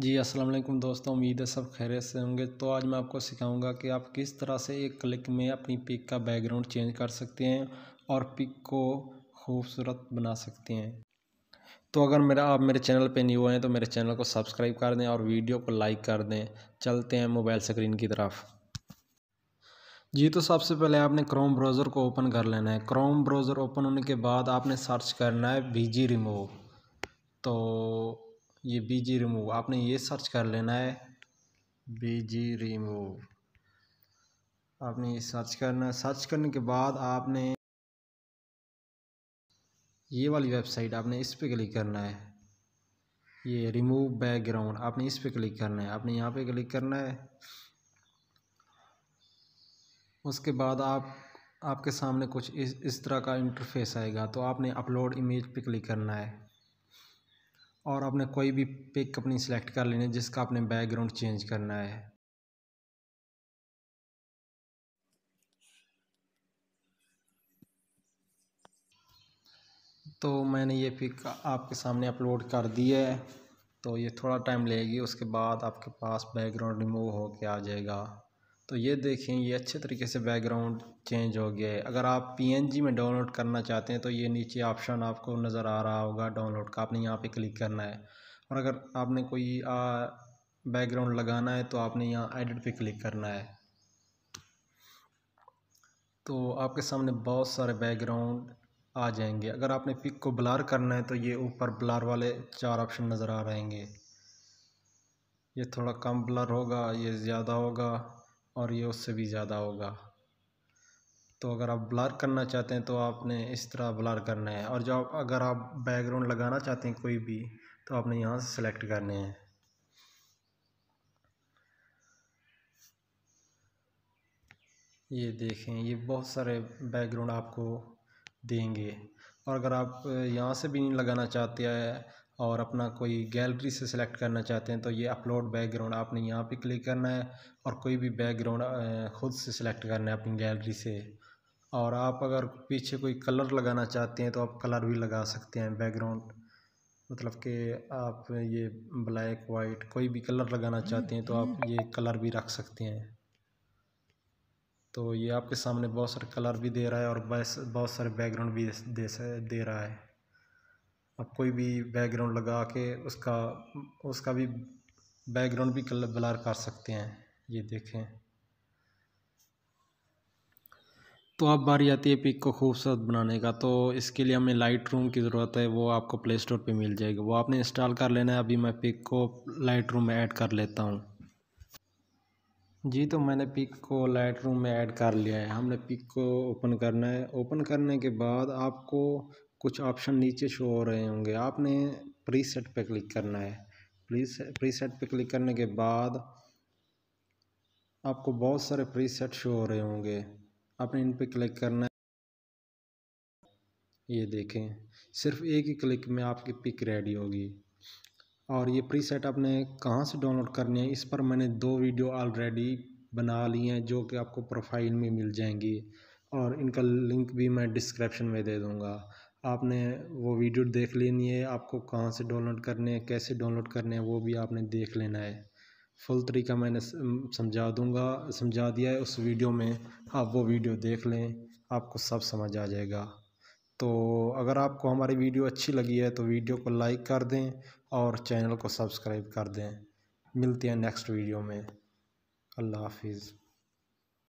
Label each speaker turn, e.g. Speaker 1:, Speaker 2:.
Speaker 1: जी अस्सलाम वालेकुम दोस्तों उम्मीद है सब खैरियत से होंगे तो आज मैं आपको सिखाऊंगा कि आप किस तरह से एक क्लिक में अपनी पिक का बैकग्राउंड चेंज कर सकते हैं और पिक को खूबसूरत बना सकते हैं तो अगर मेरा आप मेरे चैनल पे न्यू हैं तो मेरे चैनल को सब्सक्राइब कर दें और वीडियो को लाइक कर दें चलते हैं मोबाइल स्क्रीन की तरफ जी तो सबसे पहले आपने क्रोम ब्राउज़र को ओपन कर लेना है क्रोम ब्राउज़र ओपन होने के बाद आपने सर्च करना है जी रिमूव तो ये बीजी रिमूव आपने ये सर्च कर लेना है बी जी रिमूव आपने ये सर्च करना है सर्च करने के बाद आपने ये वाली वेबसाइट आपने इस पर क्लिक करना है ये रिमूव बैकग्राउंड आपने इस पर क्लिक करना है आपने यहाँ पे क्लिक करना है उसके बाद आप आपके सामने कुछ इस इस तरह का इंटरफेस आएगा तो आपने अपलोड इमेज पे क्लिक करना है और आपने कोई भी पिक अपनी सेलेक्ट कर लेनी है जिसका आपने बैकग्राउंड चेंज करना है तो मैंने ये पिक आपके सामने अपलोड कर दी है तो ये थोड़ा टाइम लेगी उसके बाद आपके पास बैकग्राउंड रिमूव होके आ जाएगा तो ये देखें ये अच्छे तरीके से बैकग्राउंड चेंज हो गया है अगर आप पीएनजी में डाउनलोड करना चाहते हैं तो ये नीचे ऑप्शन आपको नज़र आ रहा होगा डाउनलोड का आपने यहाँ पे क्लिक करना है और अगर आपने कोई बैकग्राउंड लगाना है तो आपने यहाँ एडिट पे क्लिक करना है तो आपके सामने बहुत सारे बैकग्राउंड आ जाएंगे अगर आपने पिक को ब्लार करना है तो ये ऊपर ब्लार वाले चार ऑप्शन नज़र आ रहेंगे ये थोड़ा कम ब्लर होगा ये ज़्यादा होगा और ये उससे भी ज़्यादा होगा तो अगर आप ब्लर करना चाहते हैं तो आपने इस तरह ब्लर करना है और जो अगर आप बैकग्राउंड लगाना चाहते हैं कोई भी तो आपने यहाँ से सेलेक्ट करने हैं ये देखें ये बहुत सारे बैकग्राउंड आपको देंगे और अगर आप यहाँ से भी नहीं लगाना चाहते हैं और अपना कोई गैलरी से सिलेक्ट करना चाहते हैं तो ये अपलोड बैकग्राउंड आपने यहाँ पे क्लिक करना है और कोई भी बैकग्राउंड ख़ुद से सिलेक्ट करना है अपनी गैलरी से और आप अगर पीछे कोई कलर लगाना चाहते हैं तो आप कलर भी लगा सकते हैं बैकग्राउंड मतलब कि आप ये ब्लैक वाइट कोई भी कलर लगाना चाहते हैं तो आप ये कलर भी रख सकते हैं तो ये आपके सामने बहुत सारे कलर भी दे रहा है और बहुत सारे बैकग्राउंड भी दे दे रहा है आप कोई भी बैकग्राउंड लगा के उसका उसका भी बैकग्राउंड भी कलर ब्लर कर सकते हैं ये देखें तो अब बारी आती है पिक को खूबसूरत बनाने का तो इसके लिए हमें लाइट रूम की ज़रूरत है वो आपको प्ले स्टोर पर मिल जाएगी वो आपने इंस्टॉल कर लेना है अभी मैं पिक को लाइट रूम में ऐड कर लेता हूँ जी तो मैंने पिक को लाइट रूम में ऐड कर लिया है हमने पिक को ओपन करना है ओपन करने के बाद आपको कुछ ऑप्शन नीचे शो हो रहे होंगे आपने प्री सेट पर क्लिक करना है प्री प्रीसेट सेट पर क्लिक करने के बाद आपको बहुत सारे प्री सेट शो हो रहे होंगे आपने इन पर क्लिक करना है ये देखें सिर्फ एक ही क्लिक में आपकी पिक रेडी होगी और ये प्री सेट आपने कहाँ से डाउनलोड करनी है इस पर मैंने दो वीडियो ऑलरेडी बना ली हैं जो कि आपको प्रोफाइल में मिल जाएंगी और इनका लिंक भी मैं डिस्क्रिप्शन में दे दूँगा आपने वो वीडियो देख लेनी है आपको कहाँ से डाउनलोड करने हैं कैसे डाउनलोड करने हैं वो भी आपने देख लेना है फुल तरीका मैंने समझा दूंगा समझा दिया है उस वीडियो में आप वो वीडियो देख लें आपको सब समझ आ जाएगा तो अगर आपको हमारी वीडियो अच्छी लगी है तो वीडियो को लाइक कर दें और चैनल को सब्सक्राइब कर दें मिलते हैं नेक्स्ट वीडियो में अल्लाह हाफिज़